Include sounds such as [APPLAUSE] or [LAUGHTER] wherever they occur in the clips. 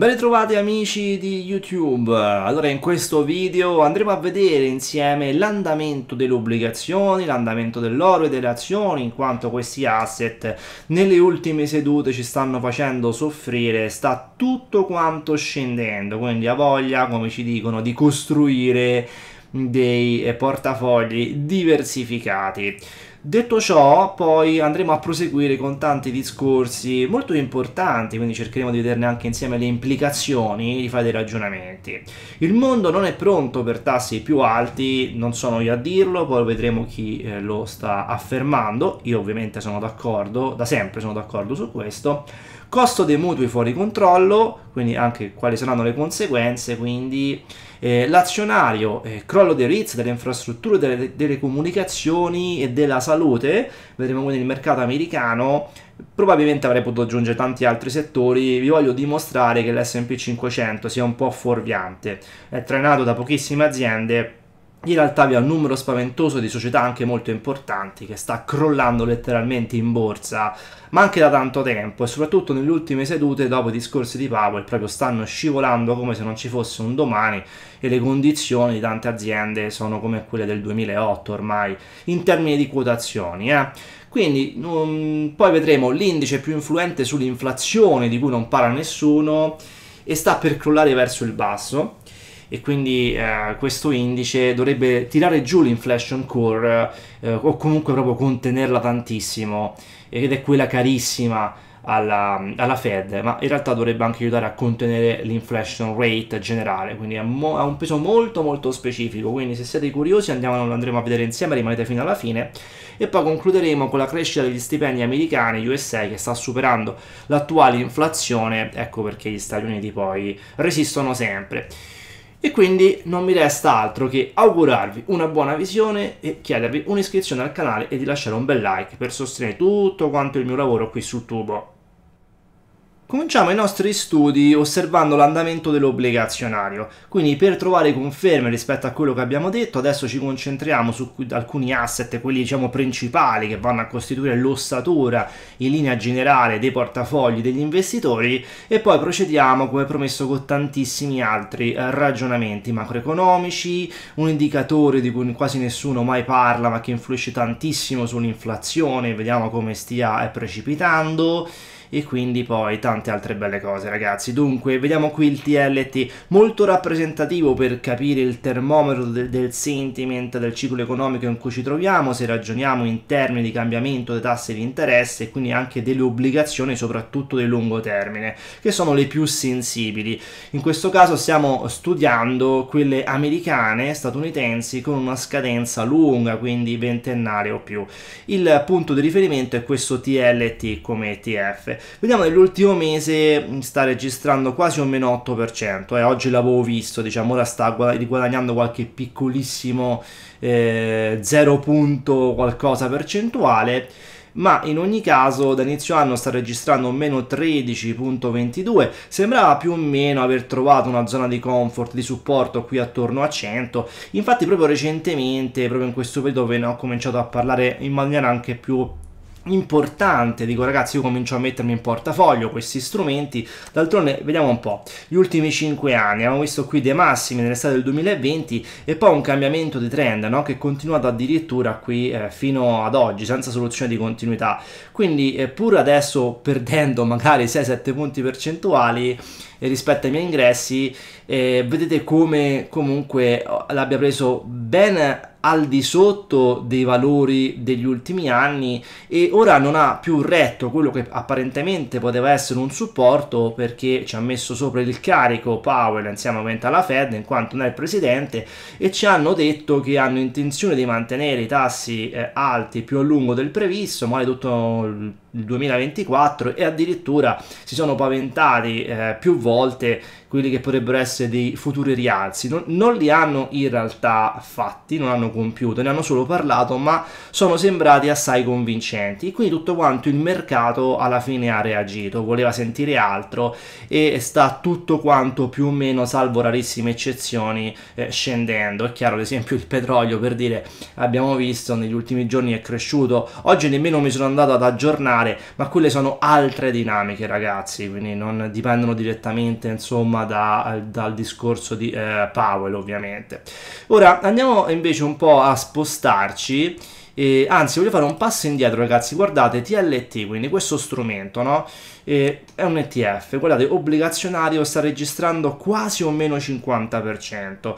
Ben ritrovati amici di YouTube, allora in questo video andremo a vedere insieme l'andamento delle obbligazioni, l'andamento dell'oro e delle azioni in quanto questi asset nelle ultime sedute ci stanno facendo soffrire, sta tutto quanto scendendo, quindi ha voglia come ci dicono di costruire dei portafogli diversificati. Detto ciò, poi andremo a proseguire con tanti discorsi molto importanti, quindi cercheremo di vederne anche insieme le implicazioni, di fare dei ragionamenti. Il mondo non è pronto per tassi più alti, non sono io a dirlo, poi vedremo chi eh, lo sta affermando, io ovviamente sono d'accordo, da sempre sono d'accordo su questo. Costo dei mutui fuori controllo, quindi anche quali saranno le conseguenze, quindi eh, l'azionario, eh, crollo dei REITs, delle infrastrutture, delle, delle comunicazioni e della salute, vedremo quindi il mercato americano, probabilmente avrei potuto aggiungere tanti altri settori, vi voglio dimostrare che l'S&P 500 sia un po' fuorviante, è trainato da pochissime aziende, in realtà vi è un numero spaventoso di società anche molto importanti che sta crollando letteralmente in borsa, ma anche da tanto tempo e soprattutto nelle ultime sedute dopo i discorsi di Powell proprio stanno scivolando come se non ci fosse un domani e le condizioni di tante aziende sono come quelle del 2008 ormai in termini di quotazioni. Eh? Quindi um, poi vedremo l'indice più influente sull'inflazione di cui non parla nessuno e sta per crollare verso il basso e quindi eh, questo indice dovrebbe tirare giù l'inflation core eh, o comunque proprio contenerla tantissimo ed è quella carissima alla, alla, Fed, ma in realtà dovrebbe anche aiutare a contenere l'inflation rate generale, quindi ha, un peso molto molto specifico, quindi se siete curiosi andiamo, andremo a vedere insieme, rimanete fino alla fine e poi concluderemo con la crescita degli stipendi americani USA che sta superando l'attuale inflazione, ecco perché gli Stati Uniti poi resistono sempre. E quindi non mi resta altro che augurarvi una buona visione e chiedervi un'iscrizione al canale e di lasciare un bel like per sostenere tutto quanto il mio lavoro qui sul tubo. Cominciamo i nostri studi osservando l'andamento dell'obbligazionario, quindi per trovare conferme rispetto a quello che abbiamo detto adesso ci concentriamo su alcuni asset, quelli diciamo principali che vanno a costituire l'ossatura in linea generale dei portafogli degli investitori e poi procediamo come promesso con tantissimi altri eh, ragionamenti macroeconomici, un indicatore di cui quasi nessuno mai parla ma che influisce tantissimo sull'inflazione, vediamo come stia eh, precipitando e quindi poi tante altre belle cose ragazzi. Dunque vediamo qui il TLT, molto rappresentativo per capire il termometro de del sentiment del ciclo economico in cui ci troviamo, se ragioniamo in termini di cambiamento dei tassi di interesse e quindi anche delle obbligazioni soprattutto del lungo termine, che sono le più sensibili. In questo caso stiamo studiando quelle americane, statunitensi, con una scadenza lunga, quindi ventennale o più. Il punto di riferimento è questo TLT come ETF. Vediamo nell'ultimo mese mm, sta registrando quasi o meno 8%, eh, oggi l'avevo visto, diciamo ora sta riguadagnando qualche piccolissimo eh, 0. qualcosa percentuale ma in ogni caso da inizio anno sta registrando meno 13.22 sembrava più o meno aver trovato una zona di comfort di supporto qui attorno a 100 infatti proprio recentemente proprio in questo periodo ve ne ho cominciato a parlare in maniera anche più importante, dico ragazzi io comincio a mettermi in portafoglio questi strumenti, d'altronde vediamo un po', gli ultimi 5 anni, abbiamo visto qui dei massimi nell'estate del 2020 e poi un cambiamento di trend no? che è continuato addirittura qui eh, fino ad oggi senza soluzione di continuità, quindi eh, pur adesso perdendo magari 6-7 punti percentuali eh, rispetto ai miei ingressi, eh, vedete come comunque l'abbia preso ben al di sotto dei valori degli ultimi anni e ora non ha più retto quello che apparentemente poteva essere un supporto perché ci ha messo sopra il carico Powell insieme alla Fed in quanto non è il presidente e ci hanno detto che hanno intenzione di mantenere i tassi eh, alti più a lungo del previsto, ma è tutto il 2024 e addirittura si sono paventati eh, più volte quelli che potrebbero essere dei futuri rialzi. Non, non li hanno in realtà fatti, non hanno compiuto, ne hanno solo parlato, ma sono sembrati assai convincenti. Quindi tutto quanto il mercato alla fine ha reagito, voleva sentire altro e sta tutto quanto più o meno, salvo rarissime eccezioni, eh, scendendo. È chiaro, ad esempio, il petrolio, per dire, abbiamo visto negli ultimi giorni è cresciuto. Oggi nemmeno mi sono andato ad aggiornare, ma quelle sono altre dinamiche, ragazzi, quindi non dipendono direttamente, insomma, da, dal discorso di eh, Powell, ovviamente. Ora andiamo invece un po' a spostarci e, anzi, voglio fare un passo indietro, ragazzi. Guardate TLT, quindi questo strumento, no? E, è un ETF, guardate, obbligazionario, sta registrando quasi o meno 50%.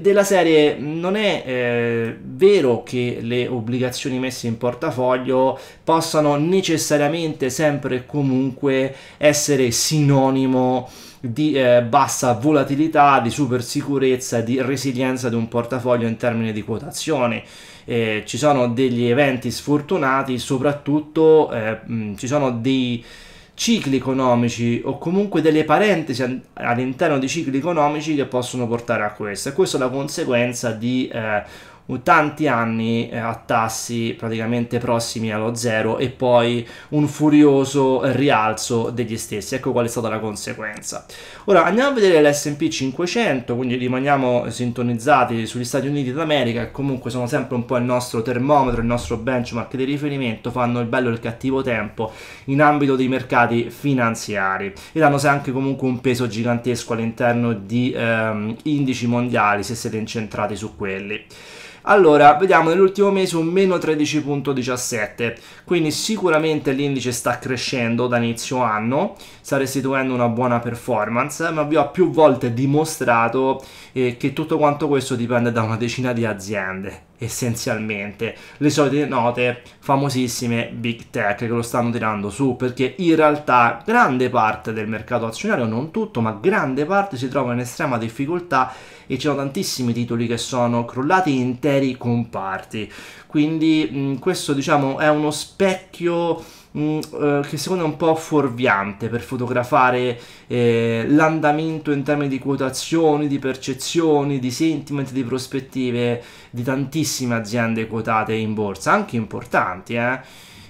Della serie non è eh, vero che le obbligazioni messe in portafoglio possano necessariamente sempre e comunque essere sinonimo di eh, bassa volatilità, di super sicurezza, di resilienza di un portafoglio in termini di quotazioni eh, ci sono degli eventi sfortunati, soprattutto eh, mh, ci sono dei cicli economici o comunque delle parentesi all'interno di cicli economici che possono portare a questo e questa è la conseguenza di eh, tanti anni eh, a tassi praticamente prossimi allo zero e poi un furioso rialzo degli stessi. Ecco qual è stata la conseguenza. Ora andiamo a vedere l'SP 500, quindi rimaniamo sintonizzati sugli Stati Uniti d'America, che comunque sono sempre un po' il nostro termometro, il nostro benchmark di riferimento, fanno il bello e il cattivo tempo in ambito dei mercati finanziari ed hanno anche comunque un peso gigantesco all'interno di ehm, indici mondiali se siete incentrati su quelli. Allora, vediamo nell'ultimo mese un meno 13.17, quindi sicuramente l'indice sta crescendo da inizio anno, sta restituendo una buona performance, ma vi ho più volte dimostrato eh, che tutto quanto questo dipende da una decina di aziende essenzialmente le solite note famosissime big tech che lo stanno tirando su perché in realtà grande parte del mercato azionario non tutto ma grande parte si trova in estrema difficoltà e ci sono tantissimi titoli che sono crollati interi comparti quindi mh, questo diciamo è uno specchio Mm, eh, che secondo me è un po' fuorviante per fotografare eh, l'andamento in termini di quotazioni, di percezioni, di sentiment, di prospettive di tantissime aziende quotate in borsa, anche importanti, eh.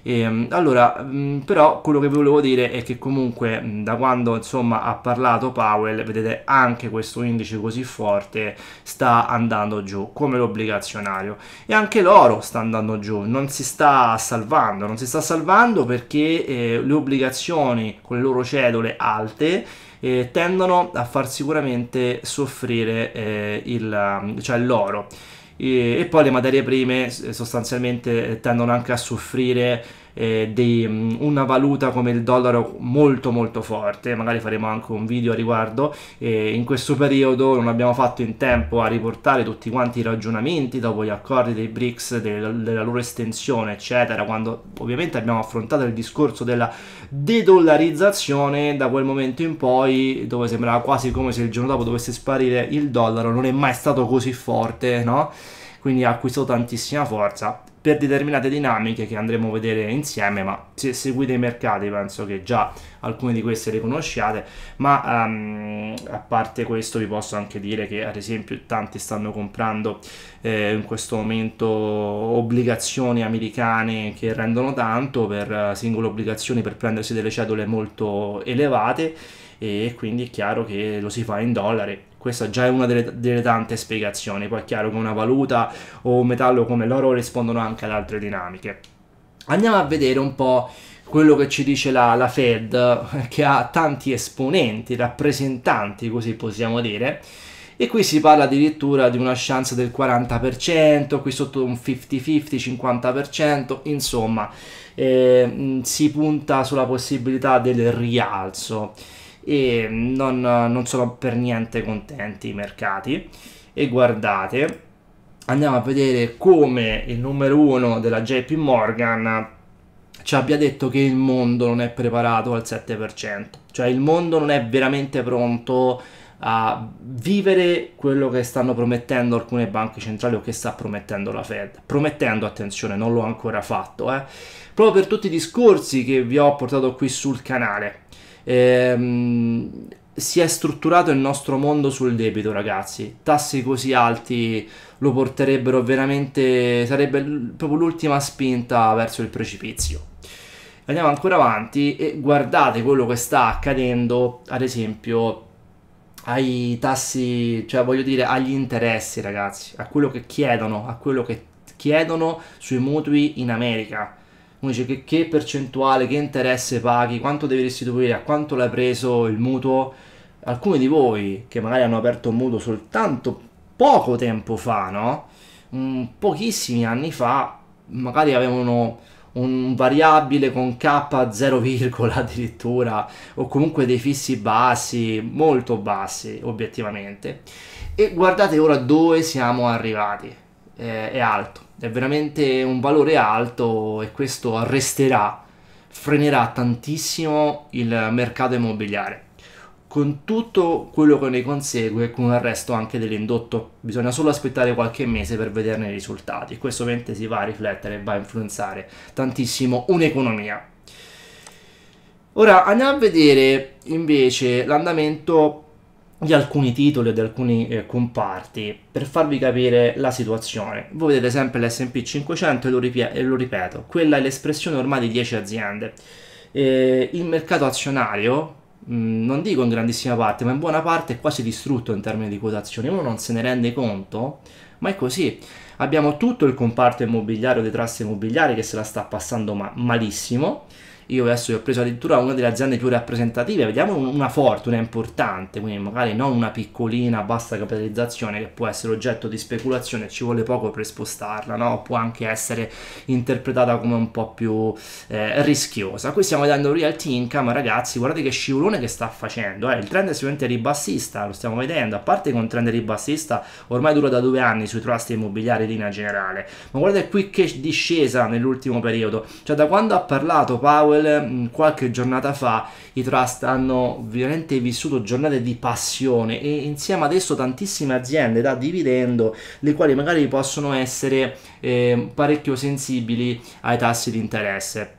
E, ehm, allora, mm, però quello che volevo dire è che comunque mm, da quando insomma ha parlato Powell, vedete anche questo indice così forte sta andando giù, come l'obbligazionario. E anche l'oro sta andando giù, non si sta salvando, non si sta salvando perché eh, le obbligazioni con le loro cedole alte eh, tendono a far sicuramente soffrire eh, mm, cioè l'oro. Cioè e, poi le materie prime sostanzialmente tendono anche a soffrire eh, di mm, una valuta come il dollaro molto molto forte, magari faremo anche un video a riguardo, eh, in questo periodo non abbiamo fatto in tempo a riportare tutti quanti i ragionamenti dopo gli accordi dei BRICS, del, della loro estensione eccetera, quando ovviamente abbiamo affrontato il discorso della dedollarizzazione, da quel momento in poi dove sembrava quasi come se il giorno dopo dovesse sparire il dollaro, non è mai stato così forte, no? Quindi ha acquistato tantissima forza per determinate dinamiche che andremo a vedere insieme, ma se seguite i mercati penso che già alcune di queste le conosciate, ma um, a parte questo vi posso anche dire che ad esempio tanti stanno comprando eh, in questo momento obbligazioni americane che rendono tanto per eh, singole obbligazioni per prendersi delle cedole molto elevate e quindi è chiaro che lo si fa in dollari questa già è una delle, delle tante spiegazioni. Poi è chiaro che una valuta o un metallo come l'oro rispondono anche ad altre dinamiche. Andiamo a vedere un po' quello che ci dice la, la, Fed, [LAUGHS] che ha tanti esponenti, rappresentanti, così possiamo dire. E qui si parla addirittura di una chance del 40%, qui sotto un 50-50, 50%, insomma, eh, si punta sulla possibilità del rialzo e non, non sono per niente contenti i mercati. E guardate, andiamo a vedere come il numero uno della JP Morgan ci abbia detto che il mondo non è preparato al 7%, cioè il mondo non è veramente pronto a vivere quello che stanno promettendo alcune banche centrali o che sta promettendo la Fed. Promettendo, attenzione, non l'ho ancora fatto, eh. proprio per tutti i discorsi che vi ho portato qui sul canale. Ehm, si è strutturato il nostro mondo sul debito, ragazzi. Tassi così alti lo porterebbero veramente. sarebbe proprio l'ultima spinta verso il precipizio. Andiamo ancora avanti e guardate quello che sta accadendo, ad esempio, ai tassi, cioè voglio dire agli interessi, ragazzi, a quello che chiedono, a quello che chiedono sui mutui in America uno dice che, che percentuale, che interesse paghi, quanto devi restituire, a quanto l'hai preso il mutuo. Alcuni di voi che magari hanno aperto un mutuo soltanto poco tempo fa, no? Um, pochissimi anni fa, magari avevano un variabile con K 0, [LAUGHS] addirittura o comunque dei fissi bassi, molto bassi obiettivamente. E guardate ora dove siamo arrivati eh, è alto, è veramente un valore alto e questo arresterà, frenerà tantissimo il mercato immobiliare con tutto quello che ne consegue con il resto anche dell'indotto. Bisogna solo aspettare qualche mese per vederne i risultati questo ovviamente si va a riflettere e va a influenzare tantissimo un'economia. Ora andiamo a vedere invece l'andamento di alcuni titoli e di alcuni eh, comparti per farvi capire la situazione. Voi vedete sempre l'SP 500 e lo, ripie- e lo, ripeto, quella è l'espressione ormai di 10 aziende. E eh, il mercato azionario, mh, mm, non dico in grandissima parte, ma in buona parte è quasi distrutto in termini di quotazioni, uno non se ne rende conto, ma è così. Abbiamo tutto il comparto immobiliare o dei trust immobiliari che se la sta passando ma- malissimo io adesso ho preso addirittura una delle aziende più rappresentative, vediamo una fortuna importante, quindi magari non una piccolina, bassa capitalizzazione che può essere oggetto di speculazione, ci vuole poco per spostarla, no? può anche essere interpretata come un po' più eh, rischiosa. Qui stiamo vedendo Realty Income, ragazzi, guardate che scivolone che sta facendo, eh? il trend è sicuramente ribassista, lo stiamo vedendo, a parte che un trend ribassista ormai dura da due anni sui trust immobiliari in linea generale, ma guardate qui che discesa nell'ultimo periodo, cioè da quando ha parlato Power Powell mm, qualche giornata fa i Trust hanno veramente vissuto giornate di passione e insieme adesso tantissime aziende da dividendo le quali magari possono essere eh, parecchio sensibili ai tassi di interesse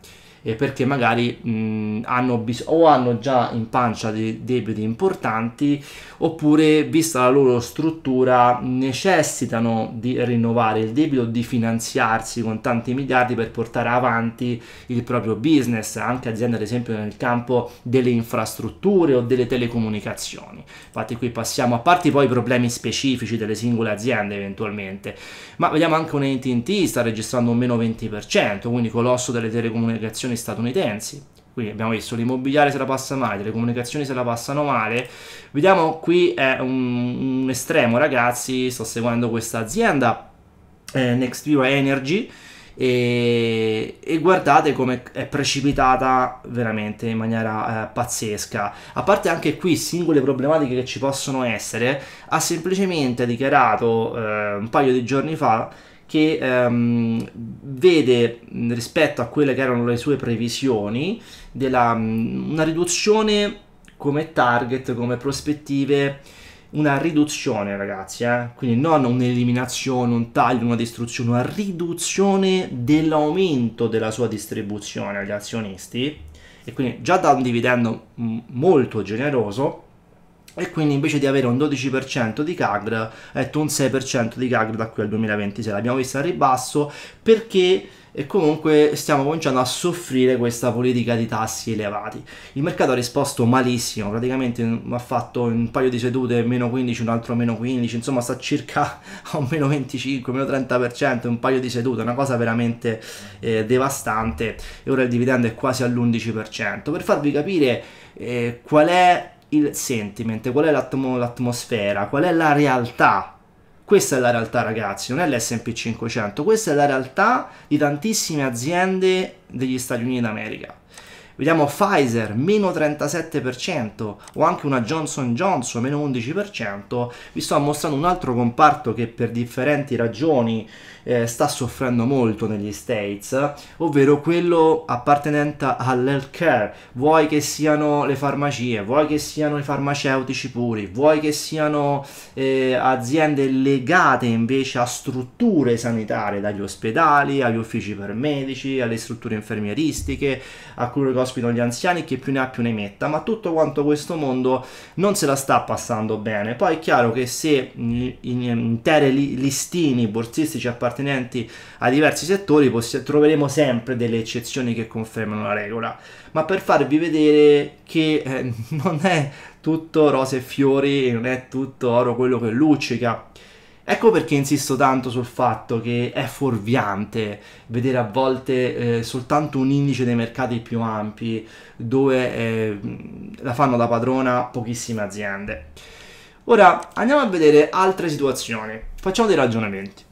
eh, perché magari mh, hanno bis- o hanno già in pancia dei debiti importanti oppure vista la loro struttura necessitano di rinnovare il debito, di finanziarsi con tanti miliardi per portare avanti il proprio business, anche aziende ad esempio nel campo delle infrastrutture o delle telecomunicazioni. Infatti qui passiamo a parte poi i problemi specifici delle singole aziende eventualmente, ma vediamo anche un AT&T sta registrando un meno 20%, quindi colosso delle telecomunicazioni statunitensi. Quindi abbiamo visto l'immobiliare se la passa male, le comunicazioni se la passano male. Vediamo qui è un, un estremo, ragazzi. Sto seguendo questa azienda, eh, Next View Energy. E, e, guardate come è precipitata veramente in maniera eh, pazzesca. A parte anche qui singole problematiche che ci possono essere, ha semplicemente dichiarato eh, un paio di giorni fa che ehm, vede rispetto a quelle che erano le sue previsioni della, una riduzione come target, come prospettive, una riduzione ragazzi, eh? quindi non un'eliminazione, un taglio, una distruzione, una riduzione dell'aumento della sua distribuzione agli azionisti e quindi già da un dividendo molto generoso e quindi invece di avere un 12% di CAGR, detto un 6% di CAGR da qui al 2026, l'abbiamo vista a ribasso perché e eh, comunque stiamo cominciando a soffrire questa politica di tassi elevati. Il mercato ha risposto malissimo, praticamente mm, ha fatto un paio di sedute meno 15, un altro meno 15, insomma sta circa [LAUGHS] a un meno 25, meno 30%, un paio di sedute, una cosa veramente eh, devastante e ora il dividendo è quasi all'11%. Per farvi capire eh, qual è il sentiment, qual è l'atmo- l'atmosfera, qual è la realtà. Questa è la realtà ragazzi, non è l'SP 500, questa è la realtà di tantissime aziende degli Stati Uniti d'America. Vediamo Pfizer meno 37% o anche una Johnson Johnson meno 11%. Vi sto mostrando un altro comparto che per differenti ragioni eh, sta soffrendo molto negli States, ovvero quello appartenente all'healthcare. Vuoi che siano le farmacie, vuoi che siano i farmaceutici puri, vuoi che siano eh, aziende legate invece a strutture sanitarie, dagli ospedali agli uffici per medici, alle strutture infermieristiche, a quello che ospitano gli anziani, che più ne ha più ne metta, ma tutto quanto questo mondo non se la sta passando bene. Poi è chiaro che se intere listini borsistici appartenenti appartenenti a diversi settori possi- troveremo sempre delle eccezioni che confermano la regola, ma per farvi vedere che eh, [LAUGHS] non è tutto rose e fiori, non è tutto oro quello che luccica. Ecco perché insisto tanto sul fatto che è fuorviante vedere a volte eh, soltanto un indice dei mercati più ampi dove eh, la fanno da padrona pochissime aziende. Ora andiamo a vedere altre situazioni, facciamo dei ragionamenti.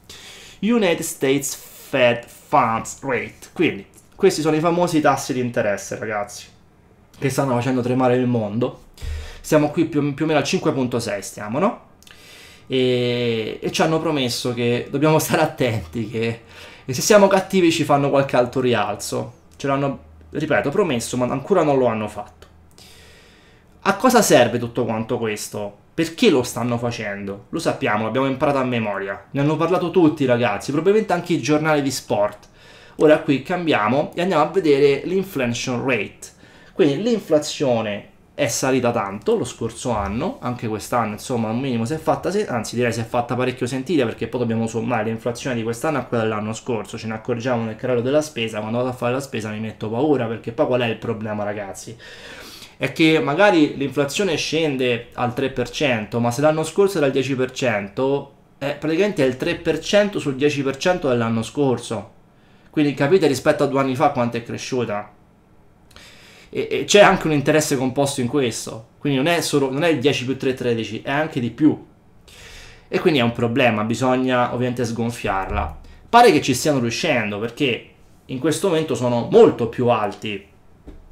United States Fed Funds Rate. Quindi questi sono i famosi tassi di interesse, ragazzi, che stanno facendo tremare il mondo. Siamo qui più, più o meno al 5.6, stiamo, no? E, e, ci hanno promesso che dobbiamo [LAUGHS] stare attenti, che se siamo cattivi ci fanno qualche altro rialzo. Ce l'hanno, ripeto, promesso, ma ancora non lo hanno fatto. A cosa serve tutto quanto questo? Perché lo stanno facendo? Lo sappiamo, l'abbiamo imparato a memoria. Ne hanno parlato tutti i ragazzi, probabilmente anche i giornali di sport. Ora qui cambiamo e andiamo a vedere l'inflation rate. Quindi l'inflazione è salita tanto lo scorso anno, anche quest'anno insomma un minimo si è fatta, anzi direi si è fatta parecchio sentire perché poi dobbiamo sommare l'inflazione di quest'anno a quella dell'anno scorso, ce ne accorgiamo nel carrello della spesa, quando vado a fare la spesa mi metto paura perché poi qual è il problema ragazzi? è che magari l'inflazione scende al 3%, ma se l'anno scorso era al 10%, eh, praticamente è il 3% sul 10% dell'anno scorso. Quindi capite rispetto a due anni fa quanto è cresciuta. E, e c'è anche un interesse composto in questo. Quindi non è, solo, non è il 10 più 3, 13, è anche di più. E quindi è un problema, bisogna ovviamente sgonfiarla. Pare che ci stiano riuscendo perché in questo momento sono molto più alti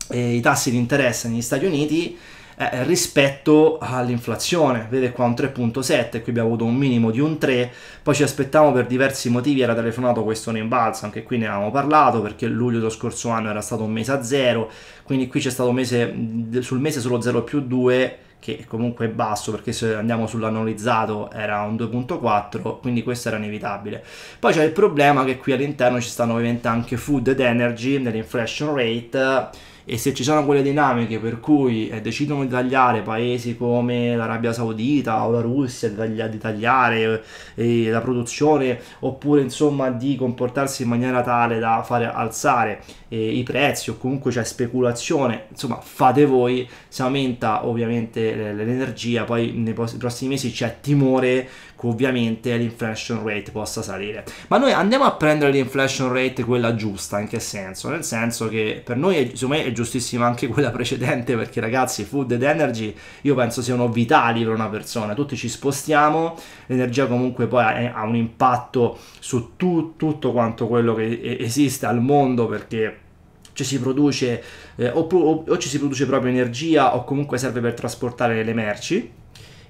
eh, i tassi di interesse negli Stati Uniti eh, rispetto all'inflazione. Vede qua un 3.7, qui abbiamo avuto un minimo di un 3, poi ci aspettavamo per diversi motivi, era telefonato questo rimbalzo, anche qui ne avevamo parlato perché luglio dello scorso anno era stato un mese a zero, quindi qui c'è stato un mese, sul mese solo 0 più 2 che comunque è basso perché se andiamo sull'annualizzato era un 2.4 quindi questo era inevitabile poi c'è il problema che qui all'interno ci stanno ovviamente anche food ed energy nell'inflation rate e se ci sono quelle dinamiche per cui eh, decidono di tagliare paesi come l'Arabia Saudita o la Russia, di tagliare, di tagliare eh, eh, la produzione oppure insomma di comportarsi in maniera tale da fare alzare eh, i prezzi o comunque c'è speculazione, insomma fate voi, se aumenta ovviamente eh, l'energia, poi nei prossimi mesi c'è timore ovviamente l'inflation rate possa salire. Ma noi andiamo a prendere l'inflation rate quella giusta, in che senso? Nel senso che per noi secondo me è giustissima anche quella precedente, perché ragazzi, food ed energy io penso siano vitali per una persona, tutti ci spostiamo, l'energia comunque poi ha un impatto su tu, tutto quanto quello che esiste al mondo perché ci si produce eh, o, o, o ci si produce proprio energia o comunque serve per trasportare le merci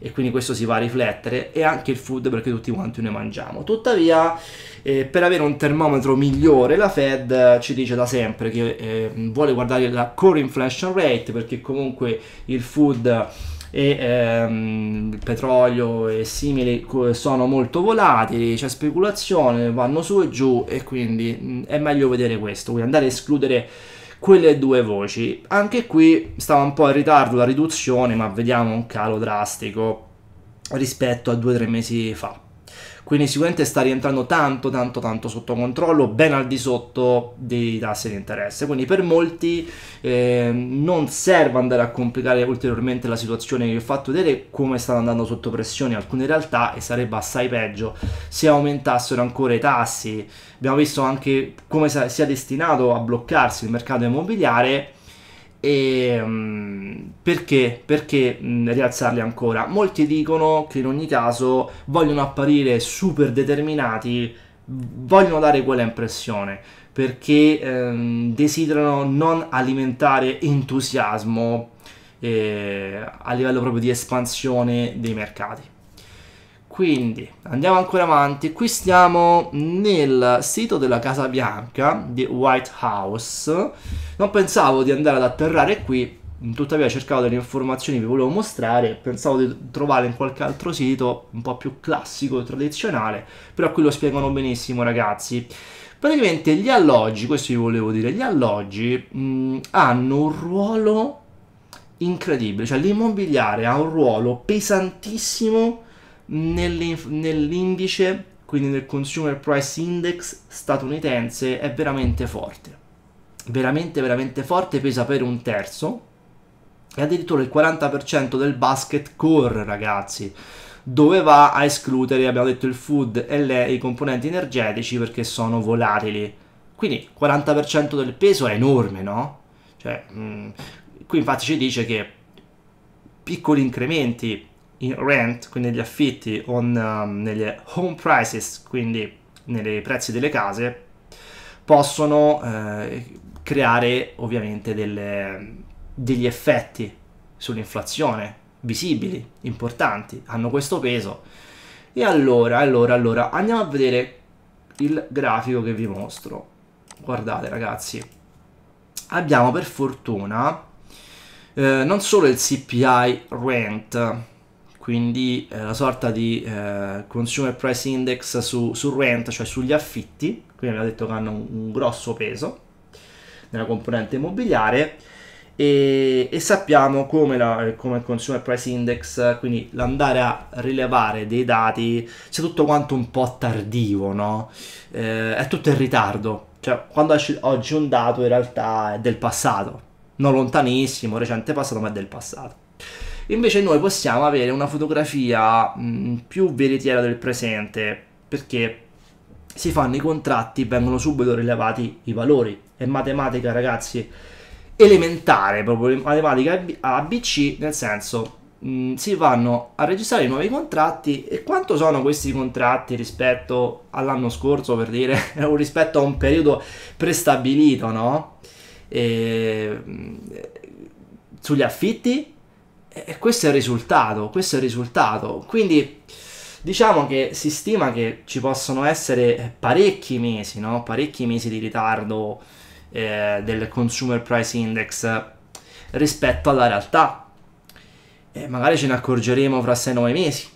e quindi questo si va a riflettere e anche il food perché tutti quanti ne mangiamo. Tuttavia eh, per avere un termometro migliore la Fed ci dice da sempre che eh, vuole guardare la core inflation rate perché comunque il food e ehm, petrolio e simili sono molto volatili, c'è speculazione, vanno su e giù e quindi mh, mm, è meglio vedere questo, quindi andare a escludere quelle due voci. Anche qui stava un po' in ritardo la riduzione, ma vediamo un calo drastico rispetto a due o tre mesi fa quindi sicuramente sta rientrando tanto tanto tanto sotto controllo, ben al di sotto dei tassi di interesse, quindi per molti eh, non serve andare a complicare ulteriormente la situazione che vi ho fatto vedere come stanno andando sotto pressione alcune realtà e sarebbe assai peggio se aumentassero ancora i tassi, abbiamo visto anche come sia destinato a bloccarsi il mercato immobiliare e, mm, perché? Perché mm, rialzarli ancora? Molti dicono che in ogni caso vogliono apparire super determinati, vogliono dare quella impressione, perché ehm, desiderano non alimentare entusiasmo eh, a livello proprio di espansione dei mercati. Quindi andiamo ancora avanti, qui stiamo nel sito della Casa Bianca di White House, non pensavo di andare ad atterrare qui, tuttavia cercavo delle informazioni vi volevo mostrare, pensavo di trovare in qualche altro sito un po' più classico, e tradizionale, però qui lo spiegano benissimo ragazzi. Praticamente gli alloggi, questo vi volevo dire, gli alloggi mh, mm, hanno un ruolo incredibile, cioè l'immobiliare ha un ruolo pesantissimo nell'indice, quindi nel Consumer Price Index statunitense, è veramente forte. Veramente, veramente forte, pesa per un terzo e addirittura il 40% del basket core, ragazzi dove va a escludere, abbiamo detto, il food e le, i componenti energetici perché sono volatili. Quindi 40% del peso è enorme, no? Cioè, mh, mm, qui infatti ci dice che piccoli incrementi in rent, quindi negli affitti o um, negli home prices, quindi nei prezzi delle case, possono eh, creare ovviamente delle, degli effetti sull'inflazione visibili, importanti, hanno questo peso. E allora, allora, allora, andiamo a vedere il grafico che vi mostro. Guardate ragazzi, abbiamo per fortuna eh, non solo il CPI rent, quindi è eh, una sorta di eh, consumer price index su, su rent, cioè sugli affitti, quindi abbiamo detto che hanno un, un grosso peso nella componente immobiliare e, e sappiamo come, la, come, il consumer price index, quindi l'andare a rilevare dei dati, sia tutto quanto un po' tardivo, no? Eh, è tutto in ritardo, cioè quando esce oggi un dato in realtà è del passato, non lontanissimo, recente passato, ma è del passato. Invece noi possiamo avere una fotografia mh, mm, più veritiera del presente, perché si fanno i contratti, vengono subito rilevati i valori. È matematica, ragazzi, elementare, proprio matematica ABC, nel senso mh, mm, si vanno a registrare i nuovi contratti e quanto sono questi contratti rispetto all'anno scorso, per dire, [LAUGHS] o rispetto a un periodo prestabilito, no? E, mm, sugli affitti e questo è il risultato, questo è il risultato. Quindi diciamo che si stima che ci possono essere parecchi mesi, no? parecchi mesi di ritardo eh, del Consumer Price Index rispetto alla realtà. E magari ce ne accorgeremo fra 6-9 mesi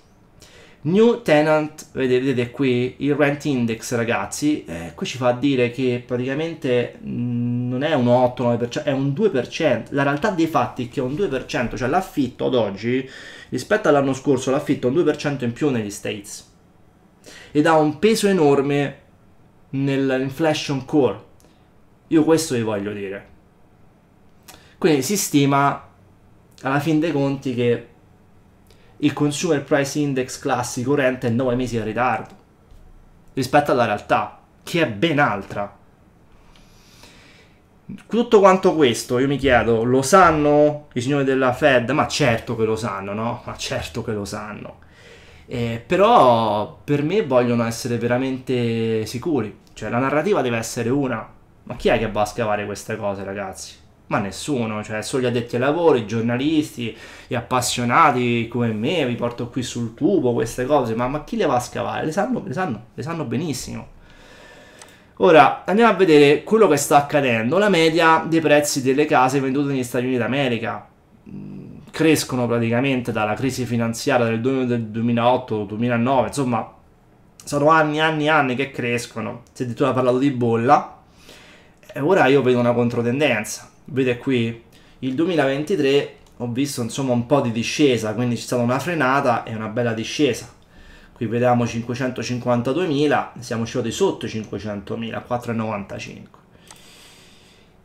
New tenant, vedete, vedete qui il rent index ragazzi, eh, qui ci fa dire che praticamente mm, non è un 8-9%, è un 2%, la realtà dei fatti è che è un 2%, cioè l'affitto ad oggi rispetto all'anno scorso l'affitto è un 2% in più negli States ed ha un peso enorme nell'inflation core, io questo vi voglio dire. Quindi si stima alla fin dei conti che il Consumer Price Index classico rente è 9 mesi in ritardo rispetto alla realtà, che è ben altra. Tutto quanto questo, io mi chiedo, lo sanno i signori della Fed? Ma certo che lo sanno, no? Ma certo che lo sanno. Eh, però per me vogliono essere veramente sicuri. Cioè la narrativa deve essere una. Ma chi è che va a scavare queste cose, ragazzi? Ma nessuno, cioè solo gli addetti ai lavori, i giornalisti, gli appassionati come me, vi porto qui sul tubo queste cose, ma, ma chi le va a scavare? Le sanno, le sanno, le sanno benissimo. Ora andiamo a vedere quello che sta accadendo, la media dei prezzi delle case vendute negli Stati Uniti d'America mm, crescono praticamente dalla crisi finanziaria del 2008-2009, insomma sono anni e anni e anni che crescono, si è addirittura parlato di bolla, e ora io vedo una controtendenza, vedete qui, il 2023 ho visto insomma un po' di discesa, quindi c'è stata una frenata e una bella discesa. Qui vediamo 552.000, siamo scesi sotto 500.000, 4,95.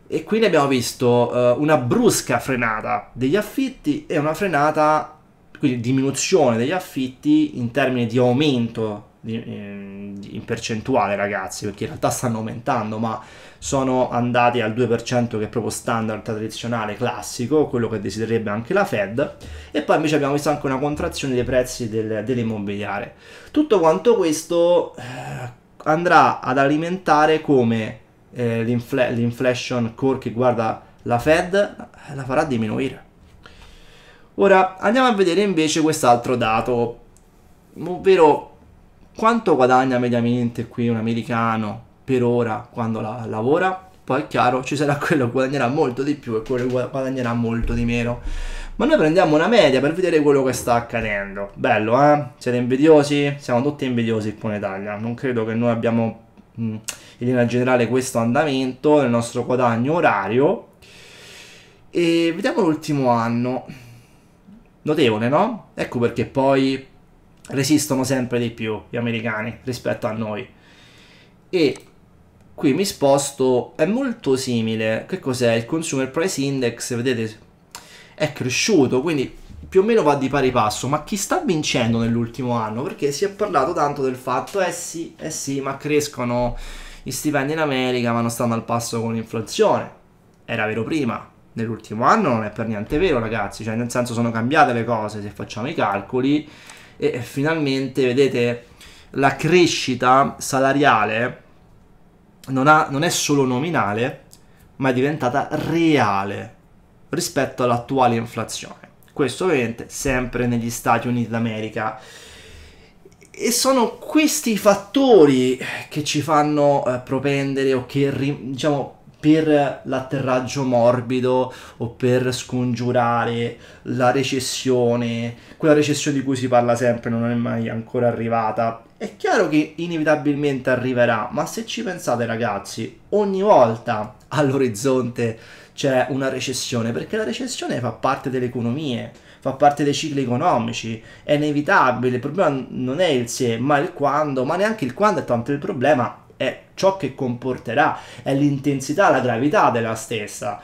E quindi abbiamo visto eh, una brusca frenata degli affitti e una frenata, quindi diminuzione degli affitti in termini di aumento di, eh, in percentuale ragazzi, perché in realtà stanno aumentando, ma sono andati al 2% che è proprio standard tradizionale classico, quello che desidererebbe anche la Fed, e poi invece abbiamo visto anche una contrazione dei prezzi del, dell'immobiliare. Tutto quanto questo eh, andrà ad alimentare come eh, l'infla- l'inflation core che guarda la Fed eh, la farà diminuire. Ora andiamo a vedere invece quest'altro dato, ovvero quanto guadagna mediamente qui un americano per ora quando la lavora, poi è chiaro ci sarà quello che guadagnerà molto di più e quello che guadagnerà molto di meno. Ma noi prendiamo una media per vedere quello che sta accadendo. Bello, eh? Siete invidiosi? Siamo tutti invidiosi qui in Italia. Non credo che noi abbiamo mm, in linea generale questo andamento nel nostro guadagno orario. E vediamo l'ultimo anno. Notevole, no? Ecco perché poi resistono sempre di più gli americani rispetto a noi. E qui mi sposto, è molto simile, che cos'è? Il Consumer Price Index, vedete, è cresciuto, quindi più o meno va di pari passo, ma chi sta vincendo nell'ultimo anno? Perché si è parlato tanto del fatto, eh sì, eh sì, ma crescono gli stipendi in America, ma non stanno al passo con l'inflazione. Era vero prima, nell'ultimo anno non è per niente vero ragazzi, cioè nel senso sono cambiate le cose se facciamo i calcoli e finalmente vedete la crescita salariale non, ha, non è solo nominale, ma è diventata reale rispetto all'attuale inflazione. Questo ovviamente sempre negli Stati Uniti d'America. E sono questi fattori che ci fanno eh, propendere o che diciamo per l'atterraggio morbido o per scongiurare la recessione, quella recessione di cui si parla sempre, non è mai ancora arrivata è chiaro che inevitabilmente arriverà, ma se ci pensate ragazzi, ogni volta [LAUGHS] all'orizzonte c'è una recessione, perché la recessione fa parte delle economie, fa parte dei cicli economici, è inevitabile, il problema non è il se, ma il quando, ma neanche il quando è tanto il problema, è ciò che comporterà, è l'intensità, la gravità della stessa.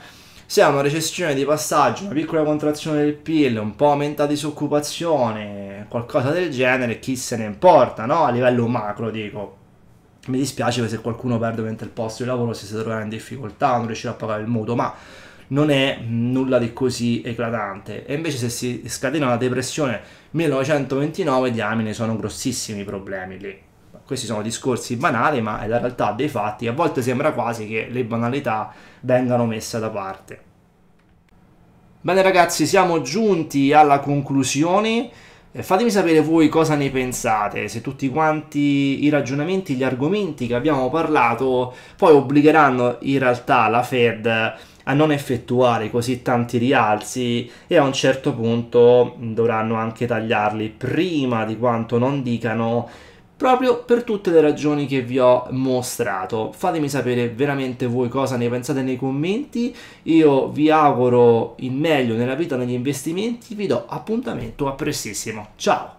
Se è una recessione di passaggio, una piccola contrazione del PIL, un po' aumenta la disoccupazione, qualcosa del genere, chi se ne importa, no? A livello macro dico. Mi dispiace se qualcuno perde mentre il posto di lavoro si troverà in difficoltà, non riuscirà a pagare il mutuo, ma non è nulla di così eclatante. E invece se si scatena la depressione 1929, diamine, sono grossissimi i problemi lì questi sono discorsi banali, ma è la realtà dei fatti. A volte sembra quasi che le banalità vengano messe da parte. Bene ragazzi, siamo giunti alla conclusione. Eh, fatemi sapere voi cosa ne pensate, se tutti quanti i ragionamenti, gli argomenti che abbiamo parlato poi obbligheranno in realtà la Fed a non effettuare così tanti rialzi e a un certo punto dovranno anche tagliarli prima di quanto non dicano proprio per tutte le ragioni che vi ho mostrato. Fatemi sapere veramente voi cosa ne pensate nei commenti, io vi auguro il meglio nella vita negli investimenti, vi do appuntamento a prestissimo, ciao!